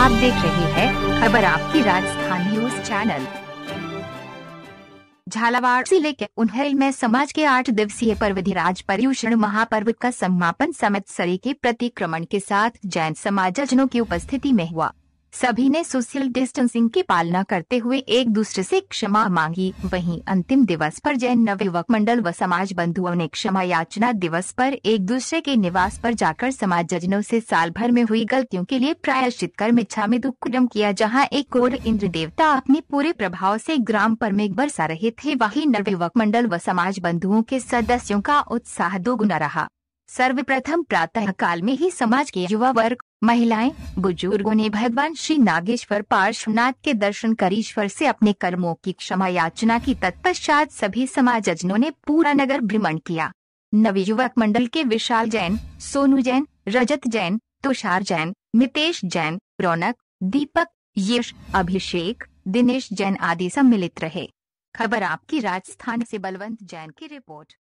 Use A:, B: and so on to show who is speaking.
A: आप देख रहे हैं खबर आपकी राजस्थान न्यूज चैनल झालावाड़ जिले के उन्हेल में समाज के आठ दिवसीय पर्व धीराज पर्यूषण महापर्व का समापन समित सरी के प्रतिक्रमण के साथ जैन समाजजनों की उपस्थिति में हुआ सभी ने सोशल डिस्टेंसिंग की पालना करते हुए एक दूसरे से क्षमा मांगी वहीं अंतिम दिवस पर जैन युवक मंडल व समाज बंधुओं ने क्षमा याचना दिवस पर एक दूसरे के निवास पर जाकर समाज जजनों से साल भर में हुई गलतियों के लिए प्रायश्चित कर मिच्छा में दुक्कुडम किया जहां एक और इंद्र देवता अपने पूरे प्रभाव से ग्राम पर मेघ बरसा रहे थे वही नवयुवक मंडल व समाज बंधुओं के सदस्यों का उत्साह दोगुना रहा सर्वप्रथम प्रातः काल में ही समाज के युवा वर्ग महिलाएं बुजुर्गों ने भगवान श्री नागेश्वर पार्श्वनाथ के दर्शन कर ईश्वर से अपने कर्मों की क्षमा याचना की तत्पश्चात सभी समाजजनों ने पूरा नगर भ्रमण किया नव युवक मंडल के विशाल जैन सोनू जैन रजत जैन तुषार जैन मितेश जैन रौनक दीपक यश अभिषेक दिनेश जैन आदि सम्मिलित रहे खबर आपकी राजस्थान से बलवंत जैन
B: की रिपोर्ट